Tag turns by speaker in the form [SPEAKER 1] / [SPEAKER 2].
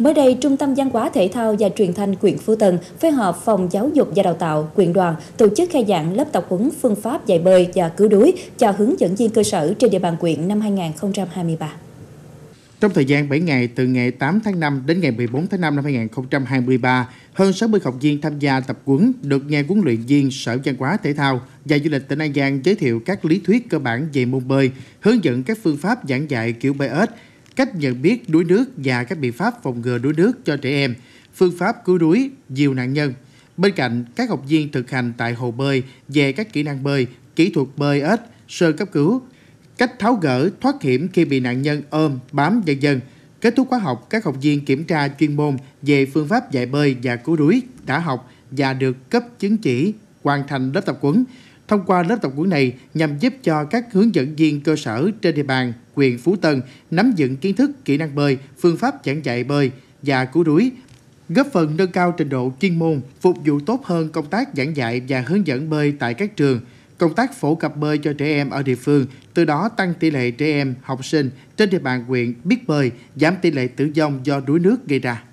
[SPEAKER 1] Mới đây, Trung tâm Văn hóa Thể thao và Truyền thanh Quyện Phú Tân phối hợp Phòng Giáo dục và Đào tạo Quyện đoàn tổ chức khai giảng lớp tập huấn phương pháp dạy bơi và cứu đuối cho hướng dẫn viên cơ sở trên địa bàn quyện năm 2023.
[SPEAKER 2] Trong thời gian 7 ngày từ ngày 8 tháng 5 đến ngày 14 tháng 5 năm 2023, hơn 60 học viên tham gia tập huấn được nghe huấn luyện viên Sở Văn hóa Thể thao và Du lịch tỉnh An Giang giới thiệu các lý thuyết cơ bản về môn bơi, hướng dẫn các phương pháp giảng dạy kiểu bơi ếch, cách nhận biết đuối nước và các biện pháp phòng ngừa đuối nước cho trẻ em, phương pháp cứu đuối, nhiều nạn nhân. Bên cạnh, các học viên thực hành tại hồ bơi về các kỹ năng bơi, kỹ thuật bơi ếch, sơ cấp cứu, cách tháo gỡ, thoát hiểm khi bị nạn nhân ôm, bám dần dần. Kết thúc khóa học, các học viên kiểm tra chuyên môn về phương pháp dạy bơi và cứu đuối đã học và được cấp chứng chỉ hoàn thành lớp tập huấn. Thông qua lớp tập huấn này nhằm giúp cho các hướng dẫn viên cơ sở trên địa bàn huyện Phú Tân nắm vững kiến thức, kỹ năng bơi, phương pháp giảng dạy bơi và cứu đuối, góp phần nâng cao trình độ chuyên môn, phục vụ tốt hơn công tác giảng dạy và hướng dẫn bơi tại các trường, công tác phổ cập bơi cho trẻ em ở địa phương, từ đó tăng tỷ lệ trẻ em, học sinh trên địa bàn huyện biết bơi, giảm tỷ lệ tử vong do đuối nước gây ra.